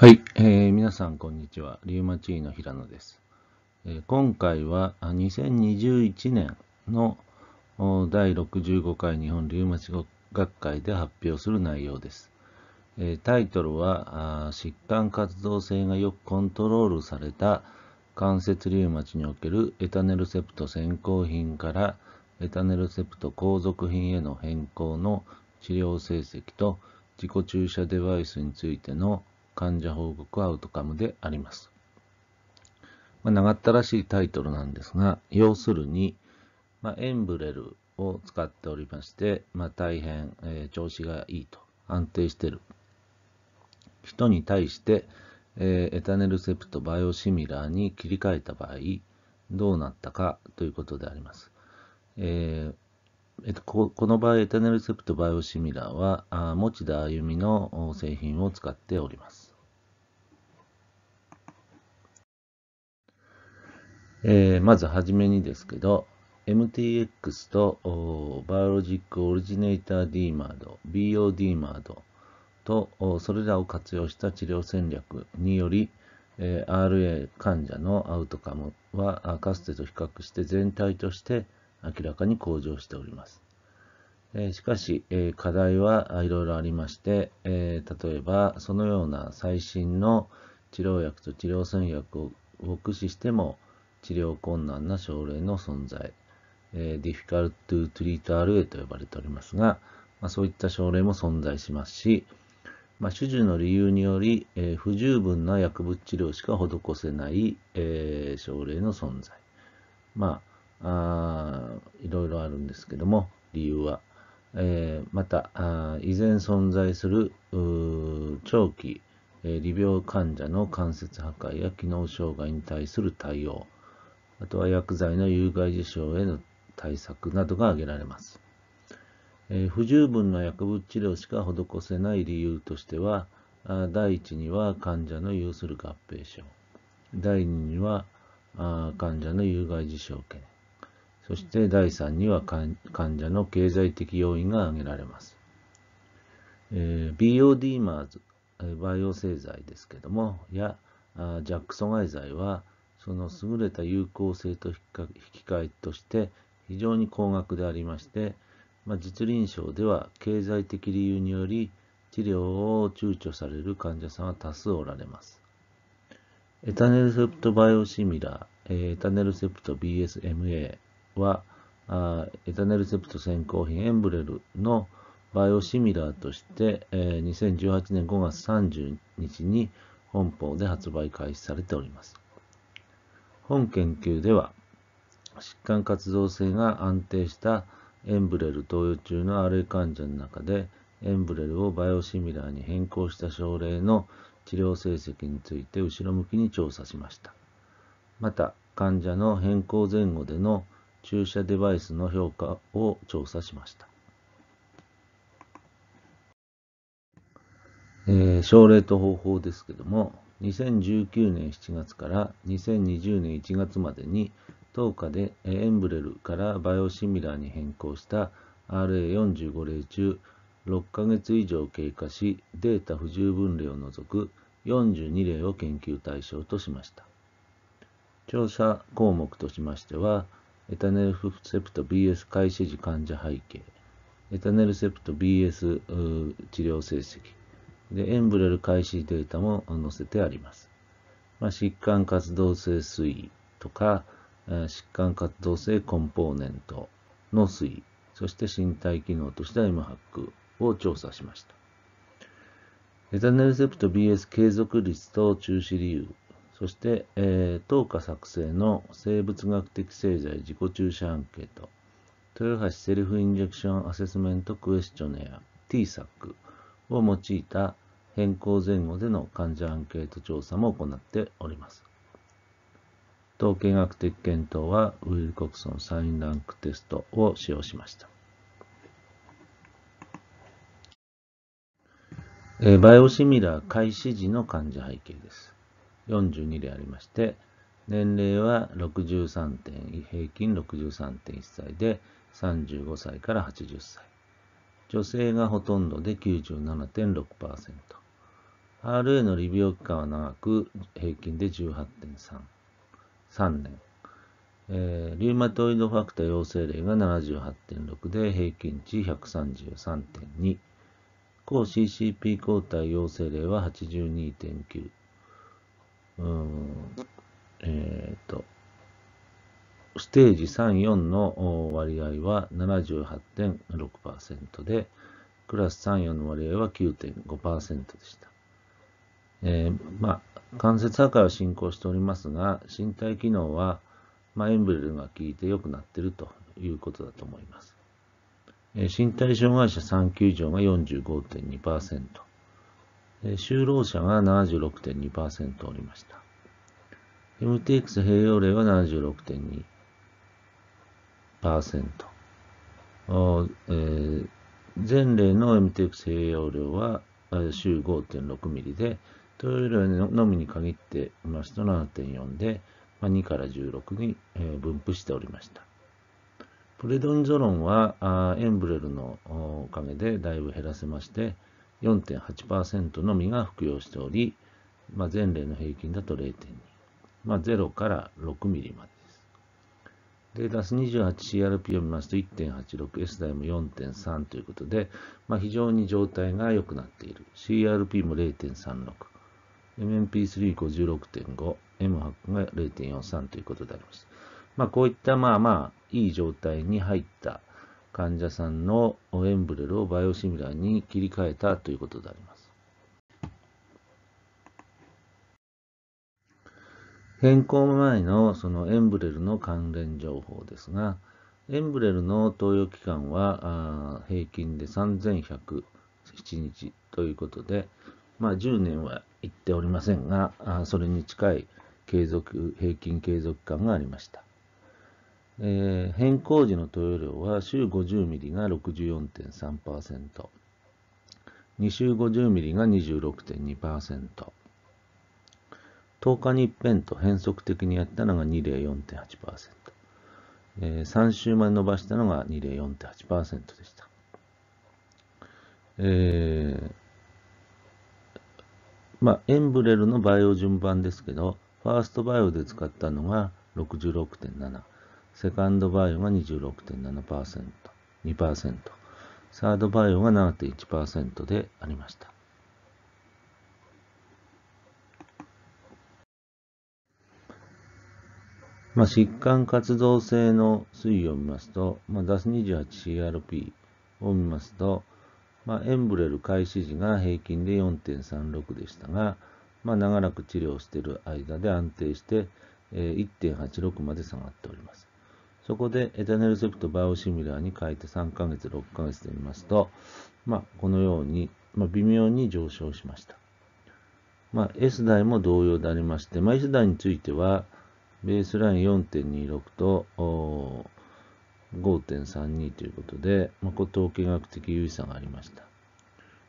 はい、えー、皆さんこんにちは。リウマチーの平野です、えー、今回は2021年の第65回日本リウマチ学会で発表する内容です。えー、タイトルは疾患活動性がよくコントロールされた関節リウマチにおけるエタネルセプト先行品からエタネルセプト後続品への変更の治療成績と自己注射デバイスについての患者報告アウトカムであります。まあ、長ったらしいタイトルなんですが、要するに、まあ、エンブレルを使っておりまして、まあ、大変、えー、調子がいいと安定している人に対して、えー、エタネルセプトバイオシミラーに切り替えた場合、どうなったかということであります。えーえっと、この場合、エタネルセプトバイオシミラーは、あ持田歩みの製品を使っております。えー、まずはじめにですけど、MTX とバイオロジックオリジネーター DMARD、BODMARD とそれらを活用した治療戦略により、え RA 患者のアウトカムはかつてと比較して全体として明らかに向上しております。えしかし、え課題はいろいろありまして、え例えばそのような最新の治療薬と治療戦略を駆使しても、治療困難な症例の存在、えー、difficult to treat RA と呼ばれておりますが、まあ、そういった症例も存在しますし、まあ、手術の理由により、えー、不十分な薬物治療しか施せない、えー、症例の存在。まあいろいろあるんですけども、理由は。えー、またあ、依然存在する長期、えー、利病患者の関節破壊や機能障害に対する対応。あとは薬剤の有害事象への対策などが挙げられます。えー、不十分な薬物治療しか施せない理由としては、第1には患者の有する合併症、第2には患者の有害事象懸念、そして第3には患者の経済的要因が挙げられます。えー、BOD マーズ、バイオ製剤ですけども、やジャック阻害剤は、その優れた有効性と引き換えとして非常に高額でありまして、まあ、実臨床では経済的理由により治療を躊躇される患者さんは多数おられます。エタネルセプトバイオシミラー、エタネルセプト BSMA は、エタネルセプト先行品エンブレルのバイオシミラーとして、2018年5月30日に本邦で発売開始されております。本研究では、疾患活動性が安定したエンブレル投与中の RA 患者の中で、エンブレルをバイオシミラーに変更した症例の治療成績について後ろ向きに調査しました。また、患者の変更前後での注射デバイスの評価を調査しました。えー、症例と方法ですけども、2019年7月から2020年1月までに10日でエンブレルからバイオシミラーに変更した RA45 例中6ヶ月以上経過しデータ不十分例を除く42例を研究対象としました調査項目としましてはエタネルセプト BS 開始時患者背景エタネルセプト BS 治療成績で、エンブレル開始データも載せてあります。まあ、疾患活動性推移とか、疾患活動性コンポーネントの推移、そして身体機能としては MHAC を調査しました。エタネルセプト BS 継続率と中止理由、そして、えー、糖作成の生物学的製剤自己注射アンケート、豊橋セルフインジェクションアセスメントクエスチョネア、TSAC、を用いた変更前後での患者アンケート調査も行っております。統計学的検討はウィルコクソンサインランクテストを使用しました。バイオシミラー開始時の患者背景です。42例ありまして、年齢は63点、平均63.1歳で35歳から80歳。女性がほとんどで97.6%。RA の利病期間は長く、平均で18.3 3年。えー、リウマトイドファクター陽性例が78.6で平均値133.2。抗 CCP 抗体陽性例は82.9。うん、えっ、ー、と、ステージ3、4の割合は78.6%で、クラス3、4の割合は9.5%でした。えー、まあ、関節破壊は進行しておりますが、身体機能は、まあ、エンブレルが効いて良くなっているということだと思います。えー、身体障害者3級以上が45.2%、えー、就労者が76.2%おりました。MTX 併用例は76.2、えー、前例の MTX 併用量は週5.6ミリで、投与量のみに限っていますと7.4で、まあ、2から16に、分布しておりました。プレドンゾロンはエンブレルのおかげでだいぶ減らせまして、4.8%のみが服用しており、まあ、前例の平均だと0.2、まあ、0から6ミリまで。で、ダス 28CRP を見ますと 1.86S 台も4.3ということで、まあ、非常に状態が良くなっている。CRP も0.36、MMP3 56.5、m c が0.43ということであります。まあ、こういったまあまあいい状態に入った患者さんのエンブレルをバイオシミラーに切り替えたということであります。変更前のそのエンブレルの関連情報ですが、エンブレルの投与期間は平均で3107日ということで、まあ、10年は行っておりませんが、それに近い継続平均継続期間がありました。えー、変更時の投与量は週50ミリが64.3%、2週50ミリが26.2%、10日に一遍と変則的にやったのが2例4.8%、えー、3週まで伸ばしたのが2例4.8%でした。えー、まあ、エンブレルのバイオ順番ですけど、ファーストバイオで使ったのが66.7、セカンドバイオが26.7%、2%、サードバイオが7.1%でありました。まあ、疾患活動性の推移を見ますと、まあ、DAS28CRP を見ますと、まあ、エンブレル開始時が平均で4.36でしたが、まあ、長らく治療している間で安定して、え1.86まで下がっております。そこでエタネルセプトバイオシミュラーに変えて3ヶ月、6ヶ月で見ますと、まあ、このように、まあ、微妙に上昇しました。まあ、S 代も同様でありまして、まあ、S 代については、ベースライン4.26と5.32ということで、まあ、これ統計学的優位差がありました。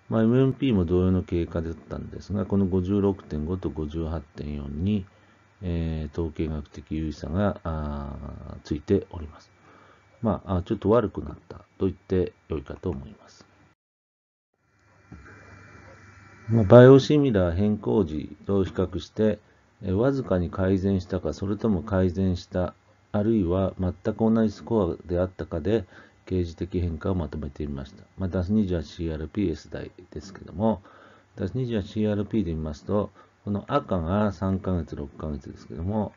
まあ、MMP も同様の経過だったんですが、この56.5と58.4に、えー、統計学的優位差がついております。まあ、ちょっと悪くなったと言ってよいかと思います。まあ、バイオシミラー変更時と比較して、わずかに改善したか、それとも改善した、あるいは全く同じスコアであったかで、刑事的変化をまとめてみました。まあ、ダス 28CRPS 代ですけども、ダス 28CRP で見ますと、この赤が3ヶ月、6ヶ月ですけども、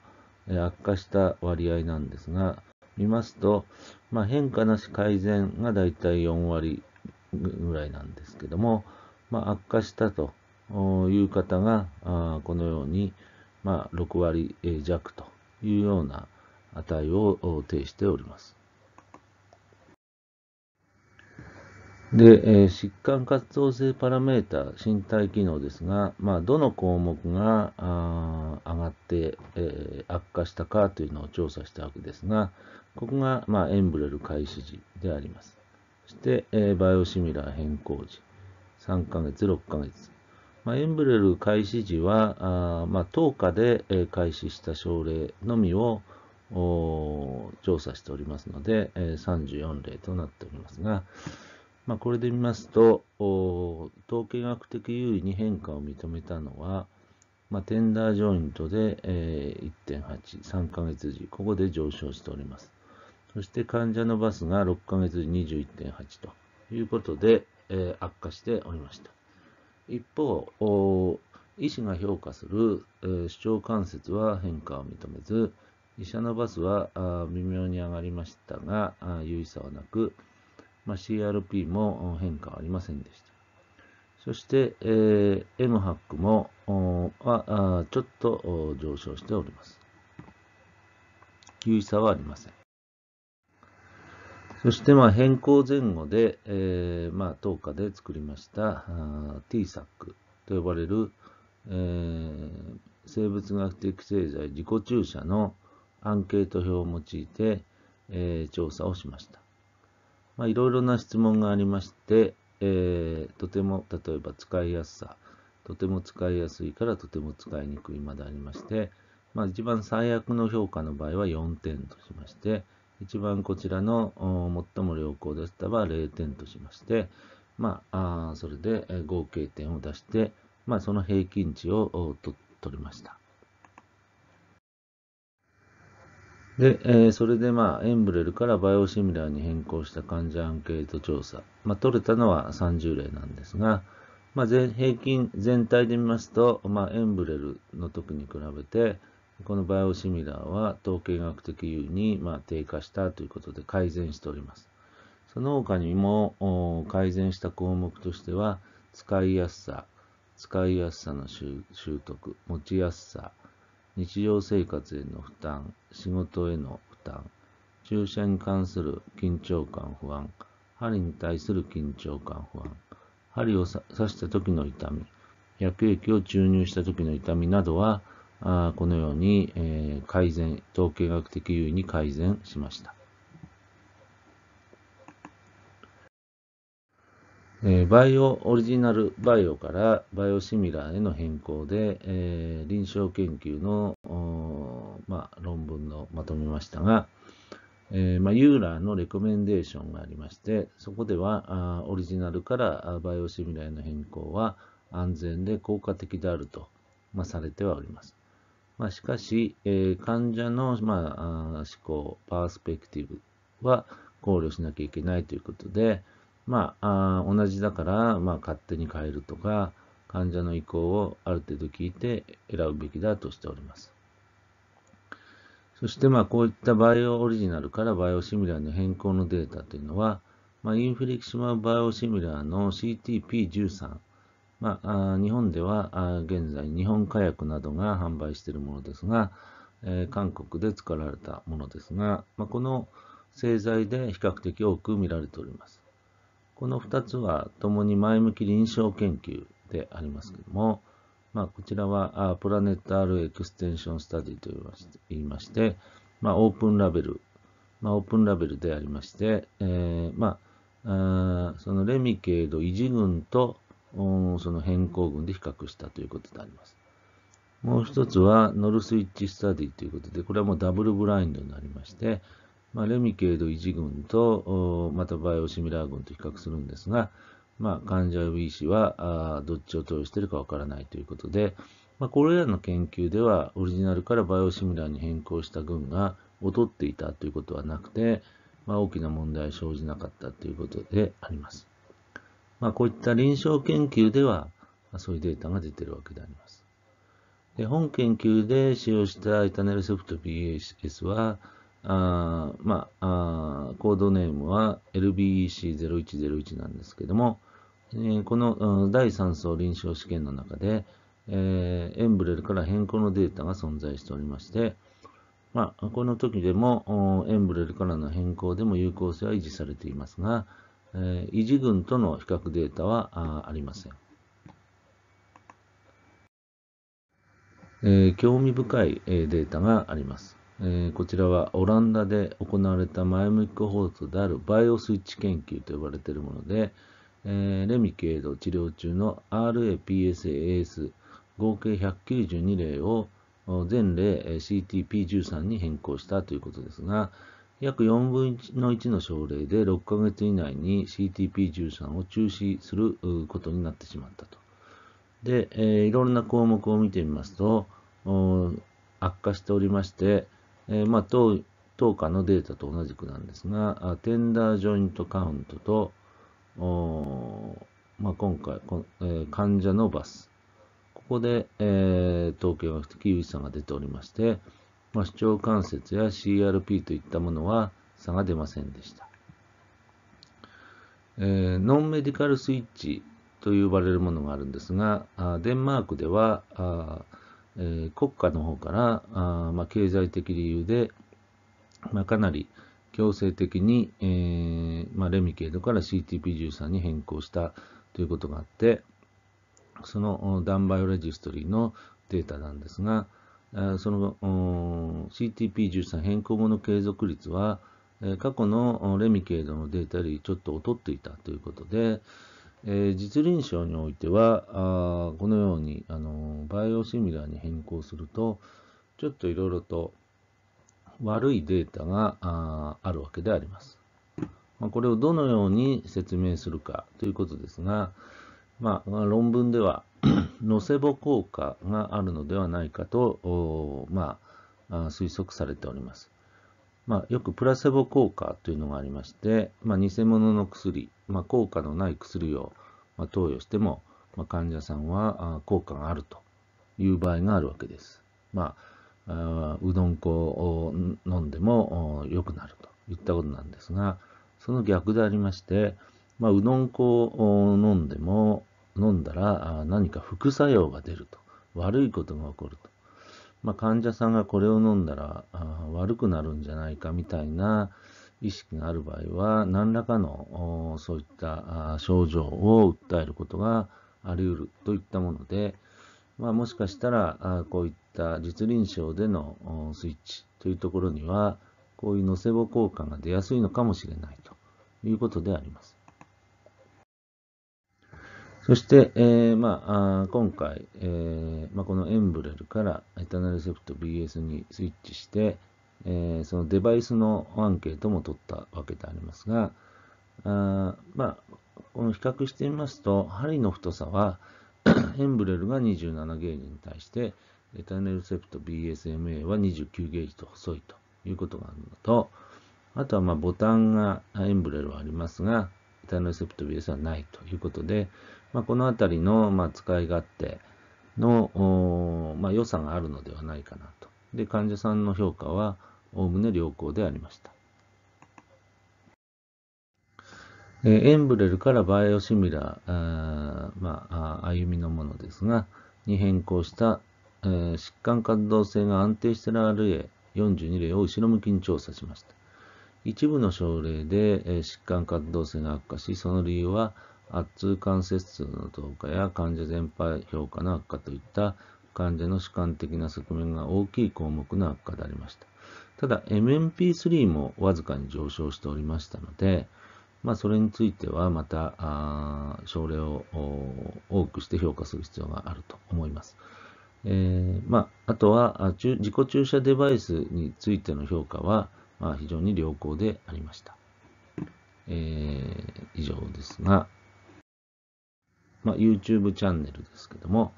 悪化した割合なんですが、見ますと、まあ、変化なし改善がだいたい4割ぐらいなんですけども、まあ、悪化したという方が、このように、まあ、6割弱というような値を呈しております。で、えー、疾患活動性パラメータ、身体機能ですが、まあ、どの項目が上がって、えー、悪化したかというのを調査したわけですが、ここが、まあ、エンブレル開始時であります。そして、えー、バイオシミラー変更時、3ヶ月、6ヶ月、まあ、エンブレル開始時は、あまあ、10日で、え開始した症例のみを調査しておりますので、え34例となっておりますが、まあ、これで見ますと、統計学的優位に変化を認めたのは、まあ、テンダージョイントで、え1.8、3ヶ月時、ここで上昇しております。そして患者のバスが6ヶ月時21.8ということで、えー、悪化しておりました。一方、医師が評価する、えー、主張関節は変化を認めず、医者のバスは微妙に上がりましたが、有意差はなく、まあ、CRP も変化はありませんでした。そして、えー、MHAC もあちょっと上昇しております。有意差はありません。そしてまあ変更前後で、えー、まあ10日で作りました TSAC と呼ばれる、えー、生物学的製剤自己注射のアンケート表を用いて、えー、調査をしました。まいろいろな質問がありまして、えー、とても例えば使いやすさ、とても使いやすいからとても使いにくいまでありまして、まあ、一番最悪の評価の場合は4点としまして、一番こちらの最も良好でしたは0点としまして、まあ、あそれで合計点を出して、まあ、その平均値をと取りました。で、えー、それで、まあ、エンブレルからバイオシミラーに変更した患者アンケート調査、まあ、取れたのは30例なんですが、まあ、全平均全体で見ますと、まあ、エンブレルの時に比べて、このバイオシミラーは統計学的優位にま低下したということで改善しております。その他にも改善した項目としては、使いやすさ、使いやすさの習得、持ちやすさ、日常生活への負担、仕事への負担、注射に関する緊張感不安、針に対する緊張感不安、針を刺した時の痛み、薬液を注入した時の痛みなどは、あこのように、え改善、統計学的優位に改善しました。えバイオオリジナルバイオからバイオシミラーへの変更で、え臨床研究の、まあ、論文をまとめましたが、えまあ、ユーラーのレコメンデーションがありましてそこではあオリジナルからバイオシミラーへの変更は安全で効果的であると、まあ、されてはおります。まあ、しかし、えー、患者の、まあ、思考、パースペクティブは考慮しなきゃいけないということで、まあ、あ同じだから、まあ、勝手に変えるとか、患者の意向をある程度聞いて選ぶべきだとしております。そして、まあ、こういったバイオオリジナルからバイオシミュラーの変更のデータというのは、まあ、インフリクシマバイオシミュラーの CTP13 まあ、日本では現在日本火薬などが販売しているものですが、えー、韓国で作られたものですが、まあ、この製剤で比較的多く見られております。この2つはともに前向き臨床研究でありますけども、まあ、こちらはプラネット R エクステンションスタディと言いまして、まあ、オープンラベル、まあ、オープンラベルでありまして、えー、まあ、そのレミケード維持群とその変更群で比較したということであります。もう一つは、ノルスイッチスタディということで、これはもうダブルブラインドになりまして、まあ、レミケード維持群と、またバイオシミラー群と比較するんですが、まあ、患者予備医師はあどっちを投与しているかわからないということで、まあ、これらの研究では、オリジナルからバイオシミラーに変更した群が劣っていたということはなくて、まあ、大きな問題は生じなかったということであります。まあ、こういった臨床研究では、そういうデータが出てるわけであります。で本研究で使用したエタネルソフト PAS は、あまああ、コードネームは LBEC0101 なんですけども、えー、この第3層臨床試験の中で、えー、エンブレルから変更のデータが存在しておりまして、まあ、この時でもエンブレルからの変更でも有効性は維持されていますが、え維持群との比較データはありません。え興味深い、えデータがあります、えこちらはオランダで行われた前向きコホートであるバイオスイッチ研究と呼ばれているもので、えレミケード治療中の RAPSAAS 合計192例を全例 CTP13 に変更したということですが、約4分の1の症例で6ヶ月以内に CTP13 を中止することになってしまったと。で、えー、いろんな項目を見てみますと、悪化しておりまして、えー、まあ当、当下のデータと同じくなんですが、テンダージョイントカウントと、まあ、今回こ、えー、患者のバス。ここで、えー、統計学的有意差が出ておりまして、まあ、視聴関節や CRP といったものは差が出ませんでした。えー、ノンメディカルスイッチと呼ばれるものがあるんですが、あデンマークではあ、えー、国家の方からあ、まあ、経済的理由で、まあ、かなり強制的に、えーまあ、レミケードから CTP13 に変更したということがあって、そのダンバイオレジストリーのデータなんですが、その CTP13 変更後の継続率は、過去のレミケードのデータよりちょっと劣っていたということで、実臨床においては、このようにあのバイオシミュラーに変更すると、ちょっといろいろと悪いデータがあるわけであります。これをどのように説明するかということですが、まあ、論文ではノセボ効果があるのではないかと、まあ、推測されております。まあ、よくプラセボ効果というのがありまして、まあ、偽物の薬、まあ、効果のない薬を、ま投与しても、まあ、患者さんは効果があるという場合があるわけです。まあ、うどん粉を飲んでも良くなるといったことなんですが、その逆でありまして、まあ、うどん粉を飲んでも飲んだら何か副作用が出ると。悪いことが起こると。まあ、患者さんがこれを飲んだら悪くなるんじゃないかみたいな意識がある場合は、何らかのそういった症状を訴えることがあり得るといったもので、まあ、もしかしたらこういった実臨床でのスイッチというところには、こういうノセボ効果が出やすいのかもしれないということであります。そして、えーまあ、今回、えーまあ、このエンブレルからエタナルセプト BS にスイッチして、えー、そのデバイスのアンケートも取ったわけでありますが、あまあ、この比較してみますと、針の太さは エンブレルが27ゲージに対して、エタナルセプト BSMA は29ゲージと細いということがあるのと、あとはまあボタンがエンブレルはありますが、エタナルセプト BS はないということで、まあ、このあたりの、まあ、使い勝手の、まあ、良さがあるのではないかなと。で、患者さんの評価は、おおむね良好でありました。エンブレルからバイオシミラー、まあ、歩みのものですが、に変更した、え疾患活動性が安定している RA42 例を後ろ向きに調査しました。一部の症例で、え疾患活動性が悪化し、その理由は圧痛関節痛の増加や患者全般評価の悪化といった患者の主観的な側面が大きい項目の悪化でありました。ただ、MMP3 もわずかに上昇しておりましたので、まあ、それについてはまた症例を多くして評価する必要があると思います。えー、まあ、あとは自己注射デバイスについての評価は、まあ、非常に良好でありました。えー、以上ですが、まあ、YouTube チャンネルですけども、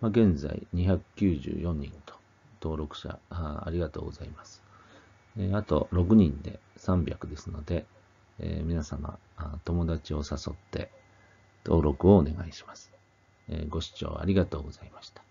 まあ、現在294人と登録者あ、ありがとうございます。えー、あと6人で300ですので、えー、皆様あ、友達を誘って登録をお願いします、えー。ご視聴ありがとうございました。